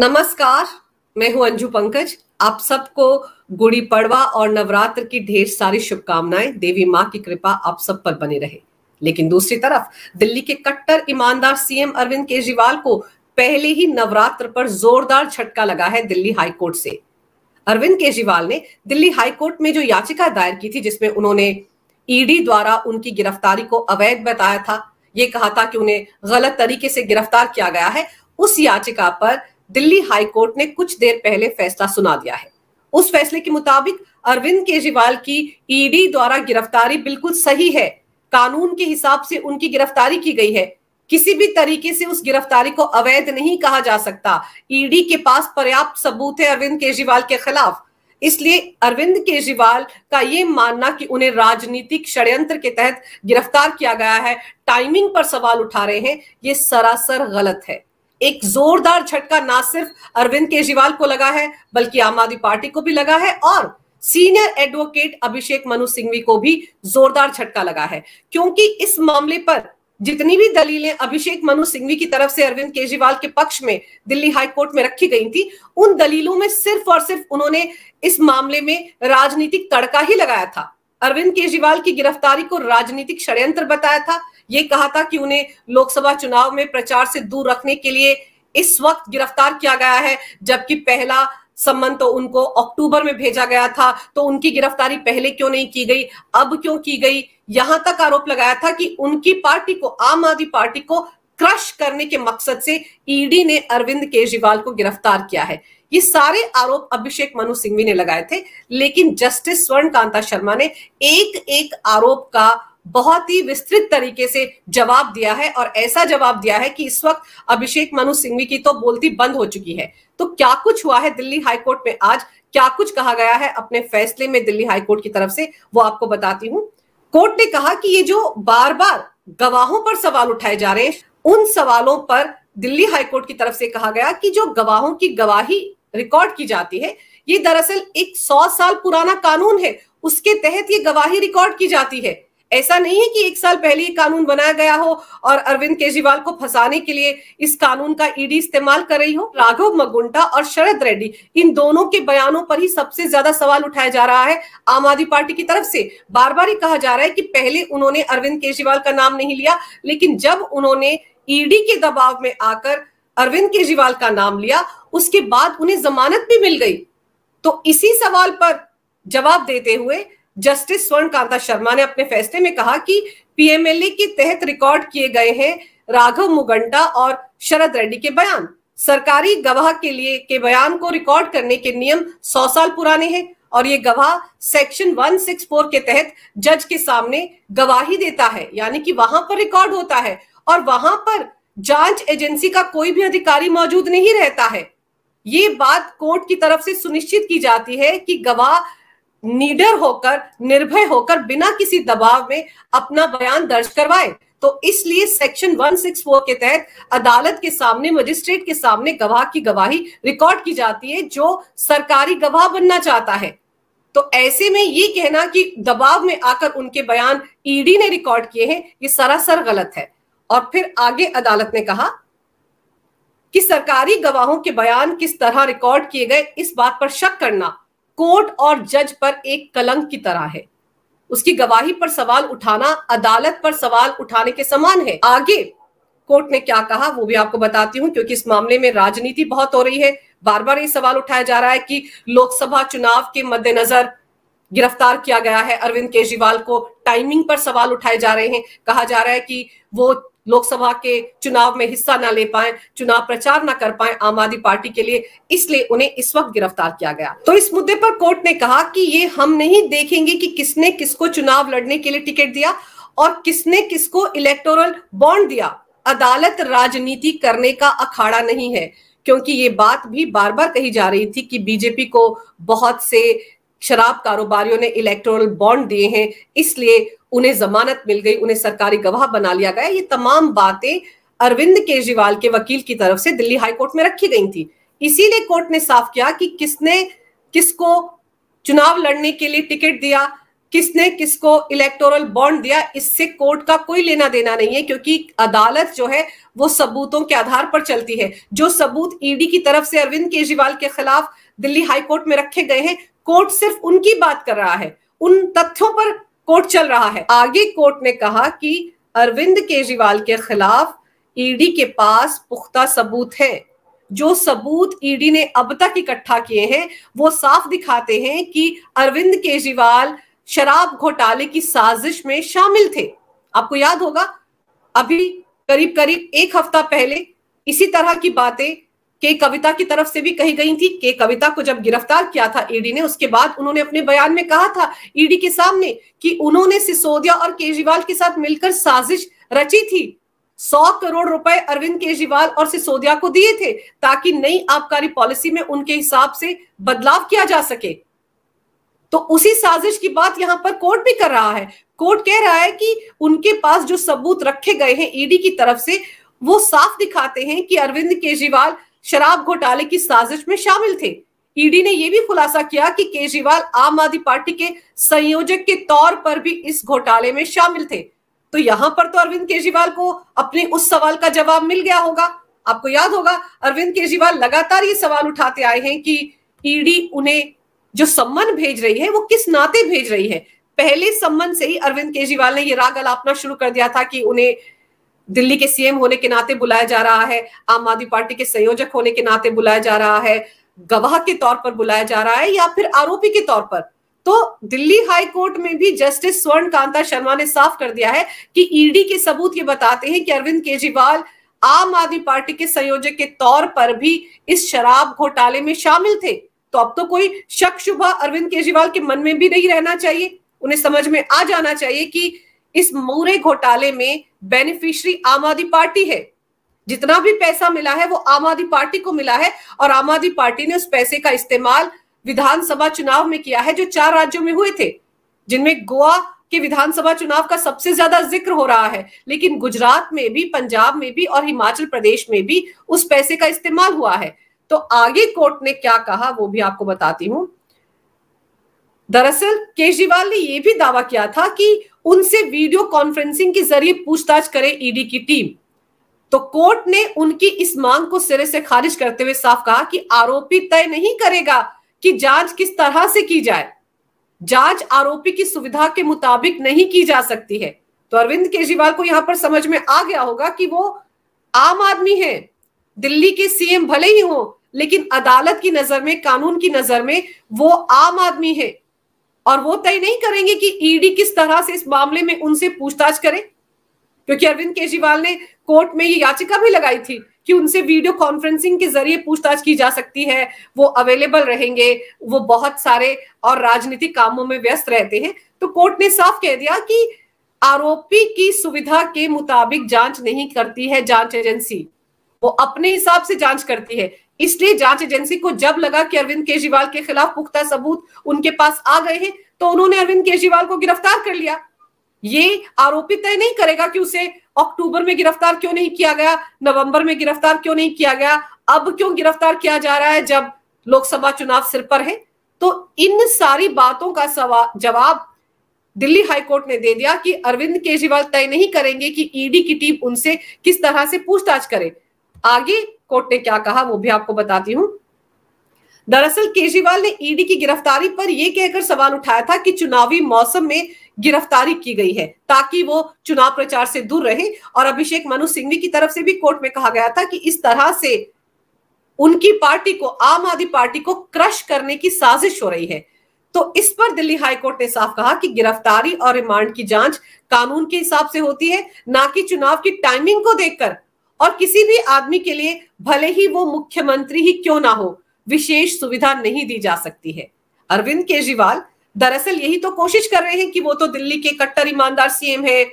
नमस्कार मैं हूं अंजू पंकज आप सबको गुड़ी पड़वा और नवरात्र की ढेर सारी शुभकामनाएं देवी माँ की कृपा आप सब पर बनी रहे लेकिन दूसरी तरफ दिल्ली के कट्टर ईमानदार सीएम अरविंद केजरीवाल को पहले ही नवरात्र पर जोरदार झटका लगा है दिल्ली हाईकोर्ट से अरविंद केजरीवाल ने दिल्ली हाईकोर्ट में जो याचिका दायर की थी जिसमें उन्होंने ईडी द्वारा उनकी गिरफ्तारी को अवैध बताया था ये कहा था कि उन्हें गलत तरीके से गिरफ्तार किया गया है उस याचिका पर दिल्ली हाई कोर्ट ने कुछ देर पहले फैसला सुना दिया है उस फैसले के मुताबिक अरविंद केजरीवाल की ईडी e द्वारा गिरफ्तारी बिल्कुल सही है कानून के हिसाब से उनकी गिरफ्तारी की गई है किसी भी तरीके से उस गिरफ्तारी को अवैध नहीं कहा जा सकता ईडी e के पास पर्याप्त सबूत है अरविंद केजरीवाल के खिलाफ इसलिए अरविंद केजरीवाल का ये मानना कि उन्हें राजनीतिक षड्यंत्र के तहत गिरफ्तार किया गया है टाइमिंग पर सवाल उठा रहे हैं ये सरासर गलत है एक जोरदार झटका ना सिर्फ अरविंद केजरीवाल को लगा है बल्कि आम आदमी पार्टी को भी लगा है और सीनियर एडवोकेट अभिषेक मनु सिंघवी को भी जोरदार झटका लगा है क्योंकि इस मामले पर जितनी भी दलीलें अभिषेक मनु सिंघवी की तरफ से अरविंद केजरीवाल के पक्ष में दिल्ली हाई कोर्ट में रखी गई थी उन दलीलों में सिर्फ और सिर्फ उन्होंने इस मामले में राजनीतिक तड़का ही लगाया था अरविंद केजरीवाल की गिरफ्तारी को राजनीतिक षड्यंत्र बताया था ये कहा था कि उन्हें लोकसभा चुनाव में प्रचार से दूर रखने के लिए इस वक्त गिरफ्तार किया गया है जबकि पहला सम्मन तो उनको अक्टूबर में भेजा गया था तो उनकी गिरफ्तारी पहले क्यों नहीं की गई अब क्यों की गई यहां तक आरोप लगाया था कि उनकी पार्टी को आम आदमी पार्टी को क्रश करने के मकसद से ईडी e ने अरविंद केजरीवाल को गिरफ्तार किया है ये सारे आरोप अभिषेक मनु सिंघवी ने लगाए थे लेकिन जस्टिस स्वर्ण कांता शर्मा ने एक एक आरोप का बहुत ही विस्तृत तरीके से जवाब दिया है और ऐसा जवाब दिया है कि इस वक्त अभिषेक मनु सिंघवी की तो बोलती बंद हो चुकी है तो क्या कुछ हुआ है दिल्ली हाईकोर्ट में आज क्या कुछ कहा गया है अपने फैसले में दिल्ली हाईकोर्ट की तरफ से वो आपको बताती हूं कोर्ट ने कहा कि ये जो बार बार गवाहों पर सवाल उठाए जा रहे हैं उन सवालों पर दिल्ली हाईकोर्ट की तरफ से कहा गया कि जो गवाहों की गवाही रिकॉर्ड की जाती है ये दरअसल एक सौ साल पुराना कानून है उसके तहत ये गवाही रिकॉर्ड की जाती है ऐसा नहीं है कि एक साल पहले ये कानून बनाया गया हो और अरविंद केजरीवाल को फंसाने के लिए इस कानून का ईडी इस्तेमाल कर रही हो राघव मगुंडा और शरद रेड्डी इन दोनों के बयानों पर ही सबसे ज्यादा सवाल उठाया जा रहा है आम आदमी पार्टी की तरफ से बार बार ही कहा जा रहा है कि पहले उन्होंने अरविंद केजरीवाल का नाम नहीं लिया लेकिन जब उन्होंने ईडी के दबाव में आकर अरविंद केजरीवाल का नाम लिया उसके बाद उन्हें जमानत भी मिल गई तो इसी सवाल पर जवाब देते हुए जस्टिस स्वर्ण कांता शर्मा ने अपने फैसले में कहा कि पीएमएलए के तहत रिकॉर्ड किए गए हैं राघव मुगंडा और शरद रेड्डी के बयान सरकारी गवाह के लिए के बयान को रिकॉर्ड करने के नियम सौ साल पुराने हैं और ये गवाह सेक्शन 164 के तहत जज के सामने गवाही देता है यानी कि वहां पर रिकॉर्ड होता है और वहां पर जांच एजेंसी का कोई भी अधिकारी मौजूद नहीं रहता है ये बात कोर्ट की तरफ से सुनिश्चित की जाती है कि गवाह निडर होकर निर्भय होकर बिना किसी दबाव में अपना बयान दर्ज करवाए तो इसलिए सेक्शन 164 के तहत अदालत के सामने मजिस्ट्रेट के सामने गवाह की गवाही रिकॉर्ड की जाती है जो सरकारी गवाह बनना चाहता है तो ऐसे में ये कहना कि दबाव में आकर उनके बयान ईडी ने रिकॉर्ड किए हैं ये सरासर गलत है और फिर आगे अदालत ने कहा कि सरकारी गवाहों के बयान किस तरह रिकॉर्ड किए गए इस बात पर शक करना कोर्ट और जज पर एक कलंक की तरह है उसकी गवाही पर सवाल उठाना अदालत पर सवाल उठाने के समान है आगे कोर्ट ने क्या कहा वो भी आपको बताती हूँ क्योंकि इस मामले में राजनीति बहुत हो रही है बार बार ये सवाल उठाया जा रहा है कि लोकसभा चुनाव के मद्देनजर गिरफ्तार किया गया है अरविंद केजरीवाल को टाइमिंग पर सवाल उठाए जा रहे हैं कहा जा रहा है कि वो लोकसभा के चुनाव में हिस्सा ना ले पाए चुनाव प्रचार ना कर पाए आम आदमी पार्टी के लिए इसलिए उन्हें इस वक्त गिरफ्तार किया गया तो इस मुद्दे पर कोर्ट ने कहा कि ये हम नहीं देखेंगे कि किसने किसको चुनाव लड़ने के लिए टिकट दिया और किसने किसको इलेक्टोरल बॉन्ड दिया अदालत राजनीति करने का अखाड़ा नहीं है क्योंकि ये बात भी बार बार कही जा रही थी कि बीजेपी को बहुत से शराब कारोबारियों ने इलेक्ट्रल बॉन्ड दिए हैं इसलिए उन्हें जमानत मिल गई उन्हें सरकारी गवाह बना लिया गया ये तमाम बातें अरविंद केजरीवाल के वकील की तरफ से दिल्ली हाई कोर्ट में रखी गई थी इसीलिए कोर्ट ने साफ किया कि किसने किसको चुनाव लड़ने के लिए टिकट दिया किसने किसको इलेक्टोरल बॉन्ड दिया इससे कोर्ट का कोई लेना देना नहीं है क्योंकि अदालत जो है वो सबूतों के आधार पर चलती है जो सबूत ईडी की तरफ से अरविंद केजरीवाल के खिलाफ दिल्ली हाई कोर्ट में रखे गए हैं कोर्ट सिर्फ उनकी बात कर रहा है उन तथ्यों पर कोर्ट चल रहा है आगे कोर्ट ने कहा कि अरविंद केजरीवाल के खिलाफ ईडी e के पास पुख्ता सबूत है जो सबूत ईडी e ने अब तक इकट्ठा किए हैं वो साफ दिखाते हैं कि अरविंद केजरीवाल शराब घोटाले की साजिश में शामिल थे आपको याद होगा अभी करीब करीब एक हफ्ता पहले इसी तरह की बातें के कविता की तरफ से भी कही गई थी के कविता को जब गिरफ्तार किया था ईडी e ने उसके बाद उन्होंने अपने बयान में कहा था ईडी e के सामने कि उन्होंने सिसोदिया और केजरीवाल के साथ मिलकर साजिश रची थी सौ करोड़ रुपए अरविंद केजरीवाल और सिसोदिया को दिए थे ताकि नई आबकारी पॉलिसी में उनके हिसाब से बदलाव किया जा सके तो उसी साजिश की बात यहां पर कोर्ट भी कर रहा है कोर्ट कह रहा है कि उनके पास जो सबूत रखे गए हैं ईडी e की तरफ से वो साफ दिखाते हैं कि अरविंद केजरीवाल शराब घोटाले की साजिश में शामिल थे ईडी ने यह भी खुलासा किया कि केजरीवाल आम आदमी पार्टी के संयोजक के तौर पर भी इस घोटाले में शामिल थे तो यहां पर तो अरविंद केजरीवाल को अपने उस सवाल का जवाब मिल गया होगा आपको याद होगा अरविंद केजरीवाल लगातार ये सवाल उठाते आए हैं कि ईडी उन्हें जो सम्मन भेज रही है वो किस नाते भेज रही है पहले सम्मन से ही अरविंद केजरीवाल ने ये राग अलापना शुरू कर दिया था कि उन्हें दिल्ली के सीएम होने के नाते बुलाया जा रहा है आम आदमी पार्टी के संयोजक होने के नाते बुलाया जा रहा है गवाह के तौर पर बुलाया जा रहा है या फिर आरोपी के तौर पर तो दिल्ली हाई कोर्ट में भी जस्टिस स्वर्ण कांता शर्मा ने साफ कर दिया है कि ईडी e के सबूत ये बताते हैं कि अरविंद केजरीवाल आम आदमी पार्टी के संयोजक के तौर पर भी इस शराब घोटाले में शामिल थे तो अब तो कोई शक शुभा अरविंद केजरीवाल के मन में भी नहीं रहना चाहिए उन्हें समझ में आ जाना चाहिए कि इस मूरे घोटाले में बेनिफिशियरी आम आदमी पार्टी है जितना भी पैसा मिला है वो आम आदमी पार्टी को मिला है और आम आदमी पार्टी ने उस पैसे का इस्तेमाल विधानसभा चुनाव में किया है जो चार राज्यों में हुए थे जिनमें गोवा के विधानसभा चुनाव का सबसे ज्यादा जिक्र हो रहा है लेकिन गुजरात में भी पंजाब में भी और हिमाचल प्रदेश में भी उस पैसे का इस्तेमाल हुआ है तो आगे कोर्ट ने क्या कहा वो भी आपको बताती हूं दरअसल केजरीवाल ने यह भी दावा किया था कि उनसे वीडियो कॉन्फ्रेंसिंग के जरिए पूछताछ करे ईडी की टीम तो कोर्ट ने उनकी इस मांग को सिरे से खारिज करते हुए साफ कहा कि आरोपी तय नहीं करेगा कि जांच किस तरह से की जाए जांच आरोपी की सुविधा के मुताबिक नहीं की जा सकती है तो अरविंद केजरीवाल को यहां पर समझ में आ गया होगा कि वो आम आदमी है दिल्ली के सीएम भले ही हो लेकिन अदालत की नजर में कानून की नजर में वो आम आदमी है और वो तय नहीं करेंगे कि ईडी e किस तरह से इस मामले में उनसे पूछताछ करे क्योंकि अरविंद केजरीवाल ने कोर्ट में ये याचिका भी लगाई थी कि उनसे वीडियो कॉन्फ्रेंसिंग के जरिए पूछताछ की जा सकती है वो अवेलेबल रहेंगे वो बहुत सारे और राजनीतिक कामों में व्यस्त रहते हैं तो कोर्ट ने साफ कह दिया कि आरोपी की सुविधा के मुताबिक जांच नहीं करती है जांच एजेंसी वो अपने हिसाब से जांच करती है इसलिए जांच एजेंसी को जब लगा कि अरविंद केजरीवाल के खिलाफ पुख्ता सबूत उनके पास आ गए हैं तो उन्होंने अरविंद केजरीवाल को गिरफ्तार कर लिया ये आरोपी तय नहीं करेगा कि उसे अक्टूबर में गिरफ्तार क्यों नहीं किया गया नवंबर में गिरफ्तार क्यों नहीं किया गया अब क्यों गिरफ्तार किया जा रहा है जब लोकसभा चुनाव सिर पर है तो इन सारी बातों का जवाब दिल्ली हाईकोर्ट ने दे दिया कि अरविंद केजरीवाल तय नहीं करेंगे कि ईडी की टीम उनसे किस तरह से पूछताछ करे आगे कोर्ट ने क्या कहा वो भी आपको बताती हूं दरअसल केजरीवाल ने ईडी की गिरफ्तारी पर यह कहकर सवाल उठाया था कि चुनावी मौसम में गिरफ्तारी की गई है ताकि वो चुनाव प्रचार से दूर रहे और अभिषेक मनु सिंघवी की तरफ से भी कोर्ट में कहा गया था कि इस तरह से उनकी पार्टी को आम आदमी पार्टी को क्रश करने की साजिश हो रही है तो इस पर दिल्ली हाईकोर्ट ने साफ कहा कि गिरफ्तारी और रिमांड की जांच कानून के हिसाब से होती है ना कि चुनाव की टाइमिंग को देखकर और किसी भी आदमी के लिए भले ही वो मुख्यमंत्री ही क्यों ना हो विशेष सुविधा नहीं दी जा सकती है अरविंद केजरीवाल दरअसल यही तो कोशिश कर रहे हैं कि वो तो दिल्ली के कट्टर ईमानदार सीएम है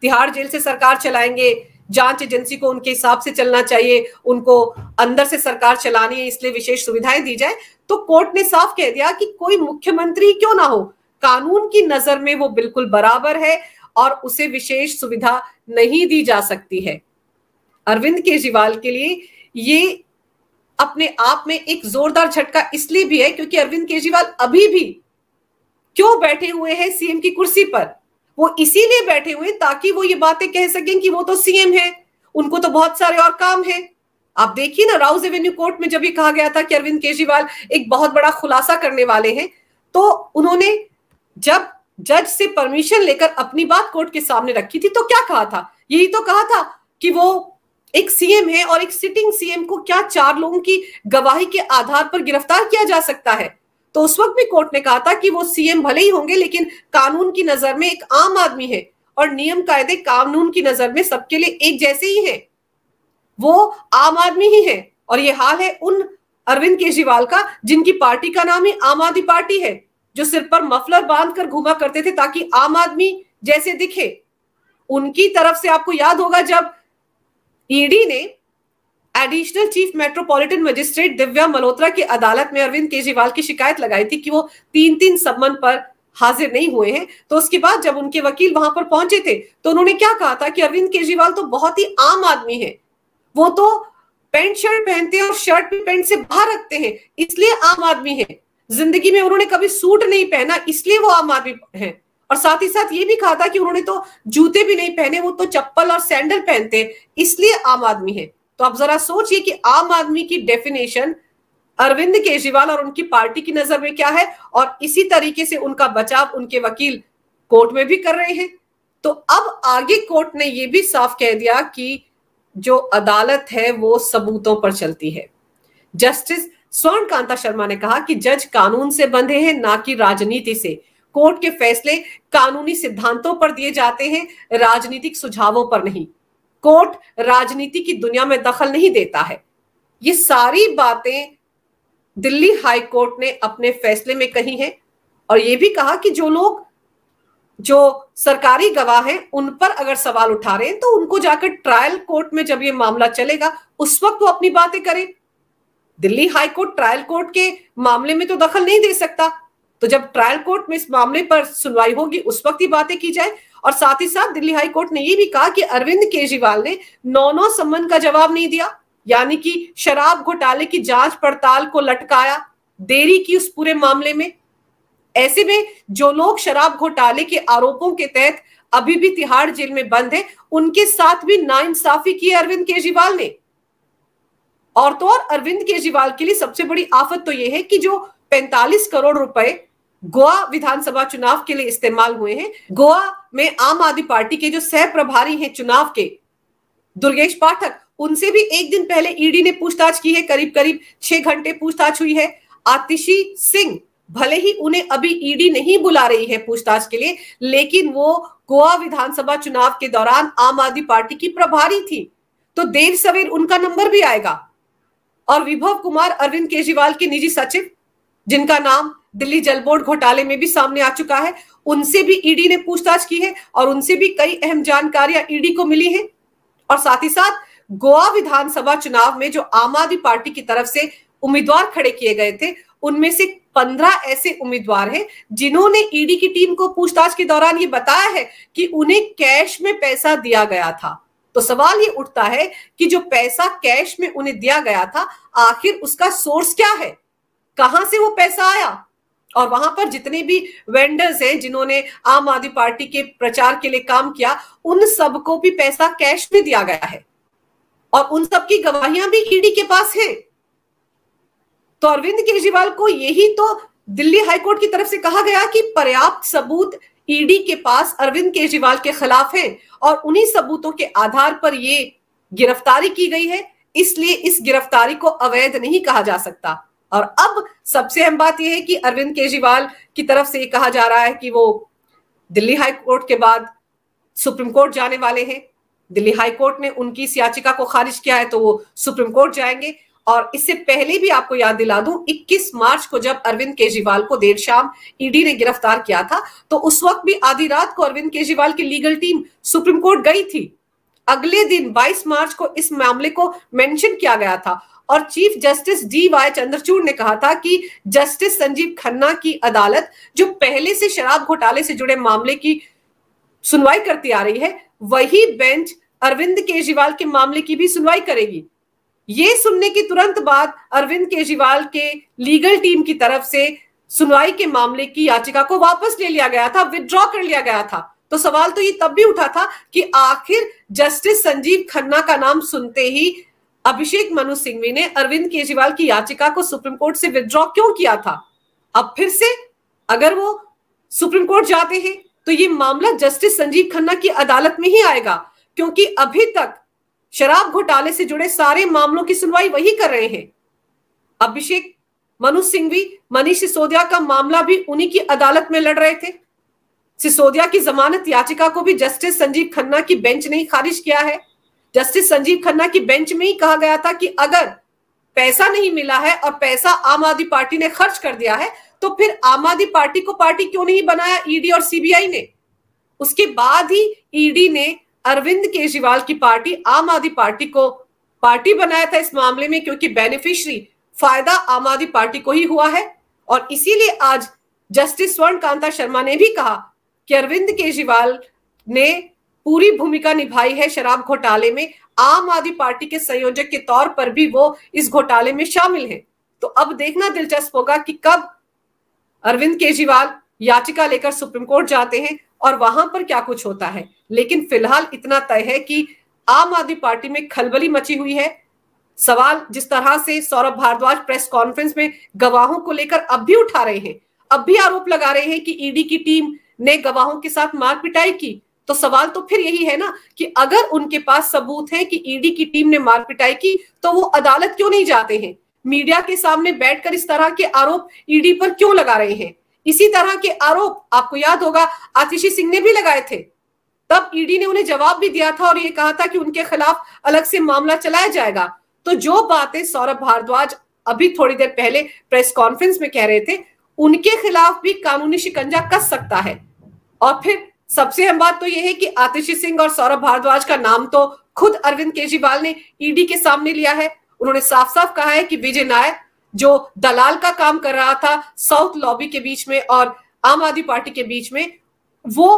तिहाड़ जेल से सरकार चलाएंगे जांच एजेंसी को उनके हिसाब से चलना चाहिए उनको अंदर से सरकार चलानी है इसलिए विशेष सुविधाएं दी जाए तो कोर्ट ने साफ कह दिया कि कोई मुख्यमंत्री क्यों ना हो कानून की नजर में वो बिल्कुल बराबर है और उसे विशेष सुविधा नहीं दी जा सकती है अरविंद केजरीवाल के लिए ये अपने आप में एक जोरदार झटका इसलिए भी है क्योंकि अरविंद केजरीवाल अभी भी क्यों बैठे हुए हैं सीएम की कुर्सी पर वो इसीलिए बैठे हुए ताकि वो ये बातें कह सकें कि वो तो सीएम है उनको तो बहुत सारे और काम है आप देखिए ना राउज एवेन्यू कोर्ट में जब ये कहा गया था कि अरविंद केजरीवाल एक बहुत बड़ा खुलासा करने वाले हैं तो उन्होंने जब जज से परमिशन लेकर अपनी बात कोर्ट के सामने रखी थी तो क्या कहा था यही तो कहा था कि वो एक सीएम है और एक सिटिंग सीएम को क्या चार लोगों की गवाही के आधार पर गिरफ्तार किया जा सकता है तो उस वक्त भी कोर्ट ने कहा था कि वो सीएम भले ही होंगे लेकिन कानून की नजर में एक आम आदमी है और नियम कायदे कानून की नजर में सबके लिए एक जैसे ही है वो आम आदमी ही है और ये हाल है उन अरविंद केजरीवाल का जिनकी पार्टी का नाम ही आम आदमी पार्टी है जो सिर पर मफलर बांध कर घूमा करते थे ताकि आम आदमी जैसे दिखे उनकी तरफ से आपको याद होगा जब ईडी e ने additional chief metropolitan magistrate Divya Malhotra की अदालत में अरविंद केजरीवाल की शिकायत लगाई थी कि वो तीन तीन सम्मन पर हाजिर नहीं हुए हैं तो उसके बाद जब उनके वकील वहां पर पहुंचे थे तो उन्होंने क्या कहा था कि अरविंद केजरीवाल तो बहुत ही आम आदमी है वो तो पेंट शर्ट पहनते हैं और शर्ट भी पेंट से बाहर रखते हैं इसलिए आम आदमी है जिंदगी में उन्होंने कभी सूट नहीं पहना इसलिए वो आम आदमी है और साथ ही साथ ये भी कहा था कि उन्होंने तो जूते भी नहीं पहने वो तो चप्पल और सैंडल पहनते इसलिए आम आदमी है तो आप जरा सोचिए कि आम आदमी की डेफिनेशन अरविंद केजरीवाल और उनकी पार्टी की नजर में क्या है और इसी तरीके से उनका बचाव उनके वकील कोर्ट में भी कर रहे हैं तो अब आगे कोर्ट ने यह भी साफ कह दिया कि जो अदालत है वो सबूतों पर चलती है जस्टिस स्वर्ण कांता शर्मा ने कहा कि जज कानून से बंधे हैं ना कि राजनीति से कोर्ट के फैसले कानूनी सिद्धांतों पर दिए जाते हैं राजनीतिक सुझावों पर नहीं कोर्ट राजनीति की दुनिया में दखल नहीं देता है ये सारी बातें दिल्ली हाई कोर्ट ने अपने फैसले में कही हैं और ये भी कहा कि जो लोग जो सरकारी गवाह हैं उन पर अगर सवाल उठा रहे हैं तो उनको जाकर ट्रायल कोर्ट में जब ये मामला चलेगा उस वक्त वो अपनी बातें करें Delhi high court trial court के मामले में तो दखल नहीं दे सकता तो जब ट्रायल कोर्ट में इस मामले पर सुनवाई होगी उस वक्त ही बातें की जाए और साथ ही साथ दिल्ली हाई कोर्ट ने ये भी कहा कि अरविंद केजरीवाल ने नौ नौ सम्मन का जवाब नहीं दिया यानी कि शराब घोटाले की जांच पड़ताल को लटकाया देरी की उस पूरे मामले में ऐसे में जो लोग शराब घोटाले के आरोपों के तहत अभी भी तिहाड़ जेल में बंद है उनके साथ भी नाइंसाफी की अरविंद केजरीवाल ने और तो और अरविंद केजरीवाल के लिए सबसे बड़ी आफत तो यह है कि जो 45 करोड़ रुपए गोवा विधानसभा चुनाव के लिए इस्तेमाल हुए हैं गोवा में आम आदमी पार्टी के जो सह प्रभारी हैं चुनाव के दुर्गेश पाठक उनसे भी एक दिन पहले ईडी e ने पूछताछ की है करीब करीब छह घंटे पूछताछ हुई है आतिशी सिंह भले ही उन्हें अभी ईडी e नहीं बुला रही है पूछताछ के लिए लेकिन वो गोवा विधानसभा चुनाव के दौरान आम आदमी पार्टी की प्रभारी थी तो देर सवेर उनका नंबर भी आएगा और विभव कुमार अरविंद केजरीवाल के निजी सचिव जिनका नाम दिल्ली जल बोर्ड घोटाले में भी सामने आ चुका है उनसे भी ईडी ने पूछताछ की है और उनसे भी कई अहम जानकारियां ईडी को मिली है और साथ ही साथ गोवा विधानसभा चुनाव में जो आम आदमी पार्टी की तरफ से उम्मीदवार खड़े किए गए थे उनमें से पंद्रह ऐसे उम्मीदवार हैं जिन्होंने ईडी की टीम को पूछताछ के दौरान ये बताया है कि उन्हें कैश में पैसा दिया गया था तो सवाल ये उठता है कि जो पैसा कैश में उन्हें दिया गया था आखिर उसका सोर्स क्या है कहां से वो पैसा आया और वहां पर जितने भी वेंडर्स हैं जिन्होंने आम आदमी पार्टी के प्रचार के लिए काम किया उन सबको भी पैसा कैश में दिया गया है और उन सबकी गवाहियां भी ईडी e के पास हैं तो अरविंद केजरीवाल को यही तो दिल्ली हाईकोर्ट की तरफ से कहा गया कि पर्याप्त सबूत ईडी e के पास अरविंद केजरीवाल के खिलाफ है और उन्हीं सबूतों के आधार पर यह गिरफ्तारी की गई है इसलिए इस गिरफ्तारी को अवैध नहीं कहा जा सकता और अब सबसे अहम बात यह है कि अरविंद केजरीवाल की तरफ से ये कहा जा रहा है कि वो दिल्ली हाई कोर्ट के बाद सुप्रीम कोर्ट जाने वाले हैं दिल्ली हाई कोर्ट ने उनकी इस याचिका को खारिज किया है तो वो सुप्रीम कोर्ट जाएंगे और इससे पहले भी आपको याद दिला दूं 21 मार्च को जब अरविंद केजरीवाल को देर शाम ईडी ने गिरफ्तार किया था तो उस वक्त भी आधी रात को अरविंद केजरीवाल की लीगल टीम सुप्रीम कोर्ट गई थी अगले दिन 22 मार्च को इस मामले को मेंशन किया गया था और chief justice D Y Chandrachud ने कहा था कि जस्टिस संजीव खन्ना की अदालत जो पहले से शराब घोटाले से जुड़े मामले की सुनवाई करती आ रही है वही बेंच अरविंद केजरीवाल के मामले की भी सुनवाई करेगी ये सुनने की तुरंत बाद अरविंद केजरीवाल के लीगल टीम की तरफ से सुनवाई के मामले की याचिका को वापस ले लिया गया था विदड्रॉ कर लिया गया था तो सवाल तो ये तब भी उठा था कि आखिर जस्टिस संजीव खन्ना का नाम सुनते ही अभिषेक मनु सिंघवी ने अरविंद केजरीवाल की याचिका को सुप्रीम कोर्ट से विद्रॉ क्यों किया था अब फिर से अगर वो सुप्रीम कोर्ट जाते हैं तो ये मामला जस्टिस संजीव खन्ना की अदालत में ही आएगा क्योंकि अभी तक शराब घोटाले से जुड़े सारे मामलों की सुनवाई वही कर रहे हैं अभिषेक मनु सिंघवी मनीष सिसोदिया का मामला भी उन्हीं की अदालत में लड़ रहे थे सिसोदिया की जमानत याचिका को भी जस्टिस संजीव खन्ना की बेंच ने खारिज किया है जस्टिस संजीव खन्ना की बेंच में ही कहा गया था कि अगर पैसा नहीं मिला है और पैसा आम आदमी पार्टी ने खर्च कर दिया है तो फिर आम आदमी पार्टी को पार्टी क्यों नहीं बनाया ईडी और सीबीआई ने उसके बाद ही ईडी ने अरविंद केजरीवाल की पार्टी आम आदमी पार्टी को पार्टी बनाया था इस मामले में क्योंकि बेनिफिशरी फायदा आम आदमी पार्टी को ही हुआ है और इसीलिए आज जस्टिस स्वर्ण कांता शर्मा ने भी कहा कि अरविंद केजरीवाल ने पूरी भूमिका निभाई है शराब घोटाले में आम आदमी पार्टी के संयोजक के तौर पर भी वो इस घोटाले में शामिल हैं तो अब देखना दिलचस्प होगा कि कब अरविंद केजरीवाल याचिका लेकर सुप्रीम कोर्ट जाते हैं और वहां पर क्या कुछ होता है लेकिन फिलहाल इतना तय है कि आम आदमी पार्टी में खलबली मची हुई है सवाल जिस तरह से सौरभ भारद्वाज प्रेस कॉन्फ्रेंस में गवाहों को लेकर अब भी उठा रहे हैं अब भी आरोप लगा रहे हैं कि ईडी की टीम ने गवाहों के साथ मारपिटाई की तो सवाल तो फिर यही है ना कि अगर उनके पास सबूत है कि ईडी e की टीम ने मारपिटाई की तो वो अदालत क्यों नहीं जाते हैं मीडिया के सामने बैठकर इस तरह के आरोप ईडी e पर क्यों लगा रहे हैं इसी तरह के आरोप आपको याद होगा आतिशी सिंह ने भी लगाए थे तब ईडी e ने उन्हें जवाब भी दिया था और ये कहा था कि उनके खिलाफ अलग से मामला चलाया जाएगा तो जो बातें सौरभ भारद्वाज अभी थोड़ी देर पहले प्रेस कॉन्फ्रेंस में कह रहे थे उनके खिलाफ भी कानूनी शिकंजा कस सकता है और फिर सबसे अहम बात तो यह है कि आतिशी सिंह और सौरभ भारद्वाज का नाम तो खुद अरविंद केजरीवाल ने ईडी e के सामने लिया है उन्होंने साफ साफ कहा है कि विजय नायक जो दलाल का काम कर रहा था साउथ लॉबी के बीच में और आम आदमी पार्टी के बीच में वो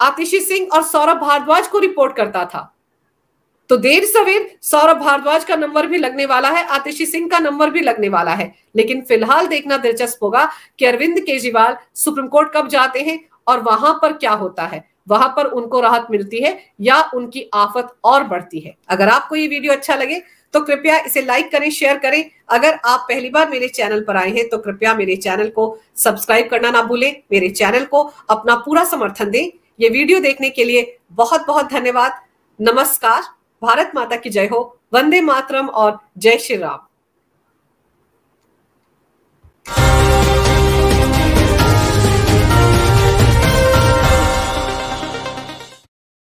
आतिशी सिंह और सौरभ भारद्वाज को रिपोर्ट करता था तो देर सवेर सौरभ भारद्वाज का नंबर भी लगने वाला है आतिशी सिंह का नंबर भी लगने वाला है लेकिन फिलहाल देखना दिलचस्प होगा कि अरविंद केजरीवाल सुप्रीम कोर्ट कब जाते हैं और वहां पर क्या होता है वहां पर उनको राहत मिलती है या उनकी आफत और बढ़ती है अगर आपको ये वीडियो अच्छा लगे तो कृपया इसे लाइक करें शेयर करें अगर आप पहली बार मेरे चैनल पर आए हैं तो कृपया मेरे चैनल को सब्सक्राइब करना ना भूलें मेरे चैनल को अपना पूरा समर्थन दें ये वीडियो देखने के लिए बहुत बहुत धन्यवाद नमस्कार भारत माता की जय हो वंदे मातरम और जय श्री राम